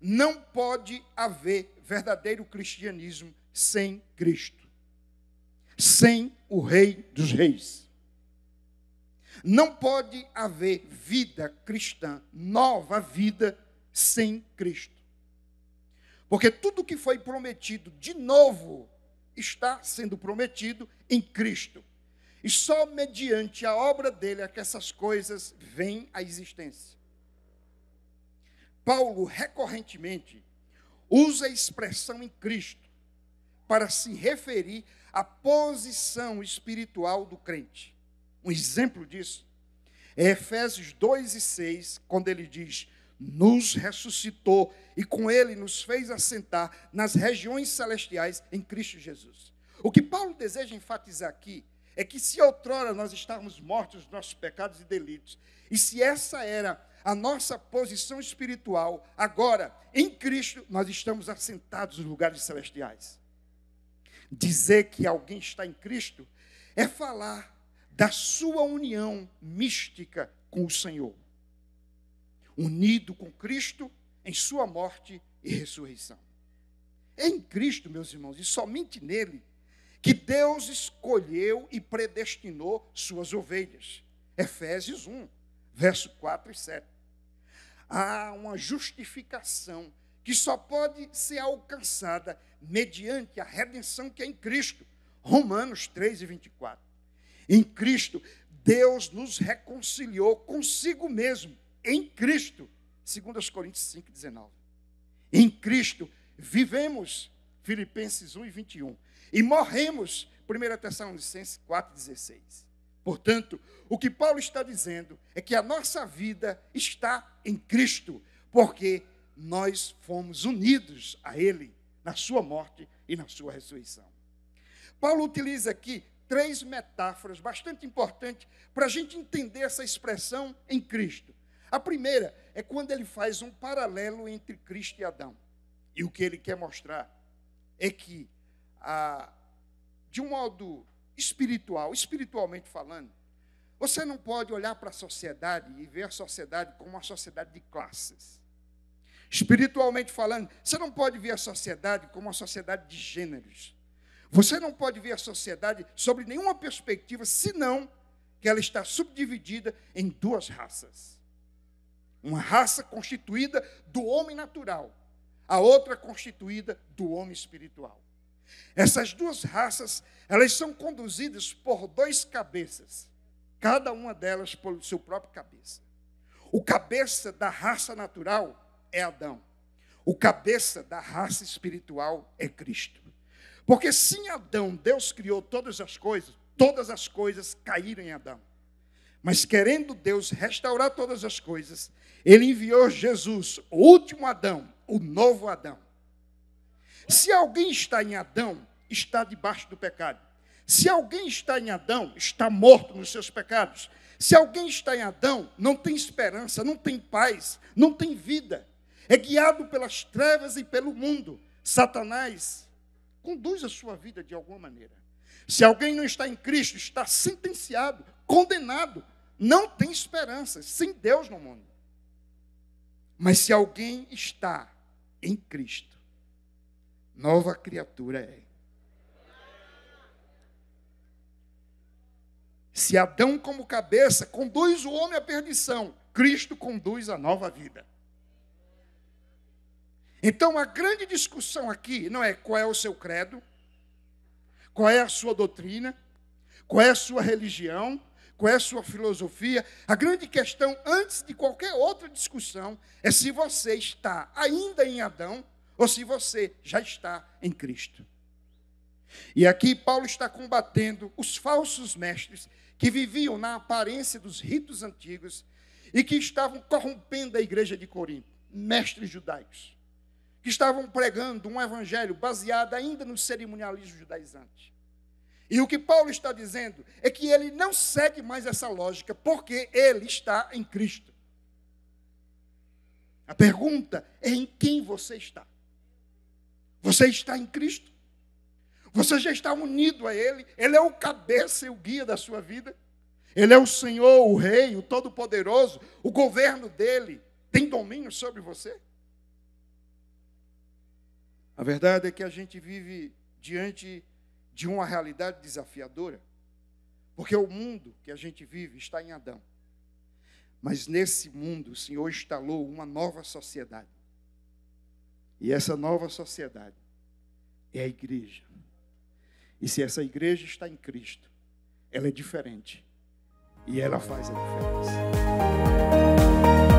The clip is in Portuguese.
Não pode haver verdadeiro cristianismo sem Cristo, sem o Rei dos Reis. Não pode haver vida cristã, nova vida, sem Cristo. Porque tudo que foi prometido de novo está sendo prometido em Cristo. E só mediante a obra dele é que essas coisas vêm à existência. Paulo recorrentemente usa a expressão em Cristo para se referir à posição espiritual do crente. Um exemplo disso é Efésios 2 e 6, quando ele diz: Nos ressuscitou e com ele nos fez assentar nas regiões celestiais em Cristo Jesus. O que Paulo deseja enfatizar aqui é que se outrora nós estávamos mortos dos nossos pecados e delitos, e se essa era a nossa posição espiritual, agora, em Cristo, nós estamos assentados nos lugares celestiais. Dizer que alguém está em Cristo é falar da sua união mística com o Senhor, unido com Cristo em sua morte e ressurreição. É em Cristo, meus irmãos, e somente nele, que Deus escolheu e predestinou suas ovelhas. Efésios 1 verso 4 e 7. Há uma justificação que só pode ser alcançada mediante a redenção que é em Cristo. Romanos 3 e 24. Em Cristo, Deus nos reconciliou consigo mesmo, em Cristo. 2 Coríntios 5, 19. Em Cristo vivemos, Filipenses 1 e 21. E morremos, 1 Tessalonicenses 4, 16. Portanto, o que Paulo está dizendo é que a nossa vida está em Cristo, porque nós fomos unidos a Ele na sua morte e na sua ressurreição. Paulo utiliza aqui três metáforas bastante importantes para a gente entender essa expressão em Cristo. A primeira é quando ele faz um paralelo entre Cristo e Adão. E o que ele quer mostrar é que, ah, de um modo espiritual. Espiritualmente falando, você não pode olhar para a sociedade e ver a sociedade como uma sociedade de classes. Espiritualmente falando, você não pode ver a sociedade como uma sociedade de gêneros. Você não pode ver a sociedade sobre nenhuma perspectiva, senão que ela está subdividida em duas raças. Uma raça constituída do homem natural, a outra constituída do homem espiritual. Essas duas raças, elas são conduzidas por dois cabeças, cada uma delas por seu próprio cabeça. O cabeça da raça natural é Adão. O cabeça da raça espiritual é Cristo. Porque sim, Adão, Deus criou todas as coisas, todas as coisas caíram em Adão. Mas querendo Deus restaurar todas as coisas, ele enviou Jesus, o último Adão, o novo Adão. Se alguém está em Adão, está debaixo do pecado. Se alguém está em Adão, está morto nos seus pecados. Se alguém está em Adão, não tem esperança, não tem paz, não tem vida. É guiado pelas trevas e pelo mundo. Satanás conduz a sua vida de alguma maneira. Se alguém não está em Cristo, está sentenciado, condenado, não tem esperança, sem Deus no mundo. Mas se alguém está em Cristo, Nova criatura é. Se Adão, como cabeça, conduz o homem à perdição, Cristo conduz a nova vida. Então, a grande discussão aqui não é qual é o seu credo, qual é a sua doutrina, qual é a sua religião, qual é a sua filosofia. A grande questão, antes de qualquer outra discussão, é se você está ainda em Adão ou se você já está em Cristo. E aqui Paulo está combatendo os falsos mestres que viviam na aparência dos ritos antigos e que estavam corrompendo a igreja de Corinto, mestres judaicos, que estavam pregando um evangelho baseado ainda no cerimonialismo judaizante. E o que Paulo está dizendo é que ele não segue mais essa lógica, porque ele está em Cristo. A pergunta é em quem você está. Você está em Cristo? Você já está unido a Ele? Ele é o cabeça e o guia da sua vida? Ele é o Senhor, o Rei, o Todo-Poderoso. O governo dele tem domínio sobre você? A verdade é que a gente vive diante de uma realidade desafiadora, porque o mundo que a gente vive está em Adão. Mas nesse mundo, o Senhor instalou uma nova sociedade e essa nova sociedade é a igreja. E se essa igreja está em Cristo, ela é diferente. E ela faz a diferença.